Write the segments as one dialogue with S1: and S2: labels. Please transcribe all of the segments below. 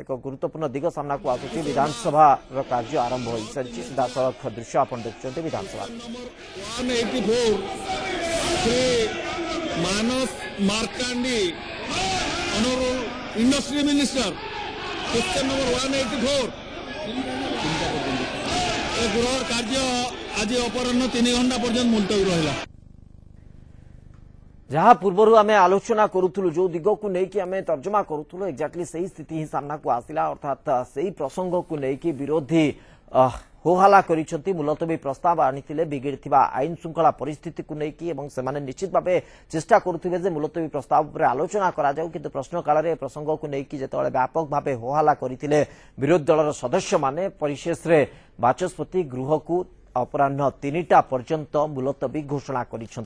S1: ଏକ ଗୁରୁତ୍ୱପୂର୍ଣ୍ଣ ଦିଗ ସାମ୍ନାକୁ ଆସୁଛି ବିଧାନସଭାର କାର୍ଯ୍ୟ ଆରମ୍ଭ ହୋଇସାରିଛି ସିଧାସଳଖ ଦୃଶ୍ୟ ଆପଣ ଦେଖୁଛନ୍ତି ବିଧାନସଭା Manas Markandi honourable industry minister question number one eighty four গৃহর কার্য আজ অপরাহ তিন ঘণ্টা পর্যন্ত মুলতবি রহলা ଯାହା ପୂର୍ବରୁ ଆମେ ଆଲୋଚନା କରୁଥିଲୁ ଯେଉଁ ଦିଗକୁ ନେଇକି ଆମେ ତର୍ଜମା କରୁଥିଲୁ ଏକ୍ଜାକ୍ଟଲି ସେହି ସ୍ଥିତି ହିଁ ସାମ୍ନାକୁ ଆସିଲା ଅର୍ଥାତ୍ ସେହି ପ୍ରସଙ୍ଗକୁ ନେଇକି ବିରୋଧୀ ହୋହାଲା କରିଛନ୍ତି ମୁଲତବୀ ପ୍ରସ୍ତାବ ଆଣିଥିଲେ ବିଗିଡ଼ିଥିବା ଆଇନ ଶୃଙ୍ଖଳା ପରିସ୍ଥିତିକୁ ନେଇକି ଏବଂ ସେମାନେ ନିଶ୍ଚିତ ଭାବେ ଚେଷ୍ଟା କରୁଥିବେ ଯେ ମୁଲତବୀ ପ୍ରସ୍ତାବ ଉପରେ ଆଲୋଚନା କରାଯାଉ କିନ୍ତୁ ପ୍ରଶ୍ନକାଳରେ ଏ ପ୍ରସଙ୍ଗକୁ ନେଇକି ଯେତେବେଳେ ବ୍ୟାପକ ଭାବେ ହୋହାଲା କରିଥିଲେ ବିରୋଧୀ ଦଳର ସଦସ୍ୟମାନେ ପରିଶେଷରେ ବାଚସ୍ପତି ଗୃହକୁ অপরাহ্ন তিনটা পর্যন্ত মুলতবী ঘোষণা করেছেন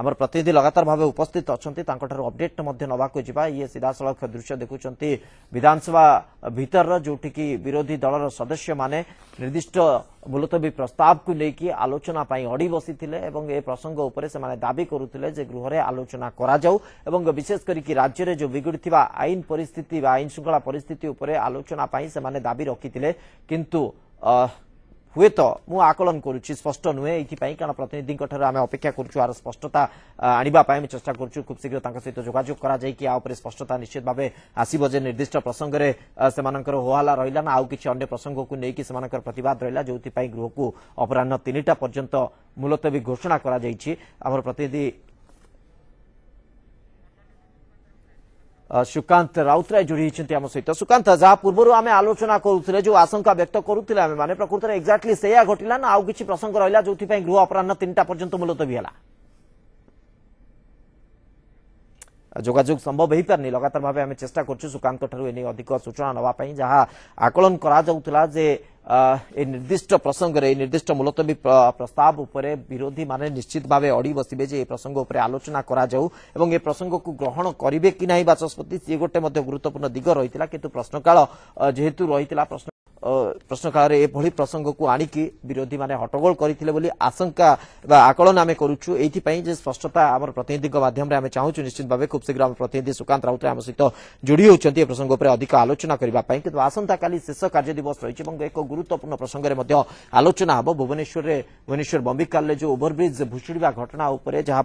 S1: আমার প্রতিনিধি লগাতার ভাবে উপস্থিত অনেক তাঁর অপডেট নেওয়া যা ইয়ে সিধাসলখ দৃশ্য দেখুম বিধানসভা ভিতর যেটি কি বিরোধী দলর সদস্য মানে নির্দিষ্ট মুলতবী প্রস্তাবকু নেই আলোচনা অড়ি বসি এবং এ প্রসঙ্গ উপরে সে দাবি করুলে যে গৃহরে আলোচনা করা যাও এবং বিশেষ করি রাজ্যের যে বিগুড়ি আইন পরিস্থিতি বা আইন শৃঙ্খলা পরিস্থিতি উপরে আলোচনা সে দাবি রক্ষি কিন্তু ହୁଏତ ମୁଁ ଆକଳନ କରୁଛି ସ୍ପଷ୍ଟ ନୁହେଁ ଏଇଥିପାଇଁ କାରଣ ପ୍ରତିନିଧିଙ୍କଠାରୁ ଆମେ ଅପେକ୍ଷା କରୁଛୁ ଏହାର ସ୍ପଷ୍ଟତା ଆଣିବା ପାଇଁ ଆମେ ଚେଷ୍ଟା କରୁଛୁ ଖୁବ୍ ଶୀଘ୍ର ତାଙ୍କ ସହିତ ଯୋଗାଯୋଗ କରାଯାଇକି ୟା ଉପରେ ସ୍ପଷ୍ଟତା ନିଶ୍ଚିତ ଭାବେ ଆସିବ ଯେ ନିର୍ଦ୍ଦିଷ୍ଟ ପ୍ରସଙ୍ଗରେ ସେମାନଙ୍କର ହୋହାଲା ରହିଲା ନା ଆଉ କିଛି ଅନ୍ୟ ପ୍ରସଙ୍ଗକୁ ନେଇକି ସେମାନଙ୍କର ପ୍ରତିବାଦ ରହିଲା ଯେଉଁଥିପାଇଁ ଗୃହକୁ ଅପରାହ୍ନ ତିନିଟା ପର୍ଯ୍ୟନ୍ତ ମୁଲତବୀ ଘୋଷଣା କରାଯାଇଛି ଆମର ପ୍ରତିନିଧି সুকান্ত রাউতরায় যোড়ি হয়েছেন আম সহ সুকান্ত যা পূর্ব আমি আলোচনা করুলে যে আশঙ্কা ব্যক্ত করুলে আমি মানে প্রকৃতরে এক্জাক্টলি সেয়া ঘটিলা না আউ কিছু প্রসঙ্গ রহলা যে গৃহ অপরাহ্ন তিনটা পর্যন্ত মুলতবী হলা যোগাযোগ সম্ভব হয়েপারি লগাতার ভাবে আমি চেষ্টা করছি সুকান্ত এনে অধিক সূচনা নেওয়া যা আকলন করা যাওয়া যে এই নির্দিষ্ট প্রসঙ্গে এই নির্দিষ্ট মুলতবী প্রস্তাব উপরে বিরোধী মানে নিশ্চিত ভাবে অড়ি বসবে যে এই প্রসঙ্গ উপরে আলোচনা করা যাও এবং এই প্রসঙ্গকু গ্রহণ করবে কি না বাচস্পতি সি গোটে মধ্যে গুরুত্বপূর্ণ দিগ রয়েছে কিন্তু প্রশ্নকাল যেহেতু রয়েছে প্রশ্ন प्रश्नकाल को आणिक विरोधी करथिले बोली आशंका आकलन आमछु प्रतिनिधि को माध्यम चाहछु निश्चित शीघ्र खुबशीघ्राम प्रतिनिधि सुकान्त राउतराम सहित प्रसंग ऊपर अधिक आलोचना आसताकाली शेष एको र प्रसंग रे मध्य आलोचना भुवनेश्वर भुवन भुवन बम्बिकालले जो ओभरब्रिज भुसुडिवा घटना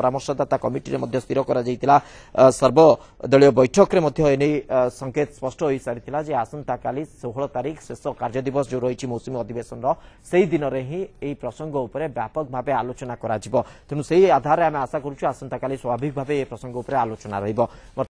S1: परामर्शदाता कमिटी रे मध्य स्थिर मध्य बैठकले संकेत स्पष्ट ଆସନ୍ତାକାଲି ଷୋହଳ ତାରିଖ ଶେଷ କାର୍ଯ୍ୟଦିବସ ଯେଉଁ ରହିଛି ମୌସୁମୀ ଅଧିବେଶନର ସେହି ଦିନରେ ହିଁ ଏହି ପ୍ରସଙ୍ଗ ଉପରେ ବ୍ୟାପକ ଭାବେ ଆଲୋଚନା କରାଯିବ ତେଣୁ ସେହି ଆଧାରରେ ଆମେ ଆଶା କରୁଛୁ ଆସନ୍ତାକାଲି ସ୍ୱାଭାବିକ ଭାବେ ଏ ପ୍ରସଙ୍ଗ ଉପରେ ଆଲୋଚନା ରହିବ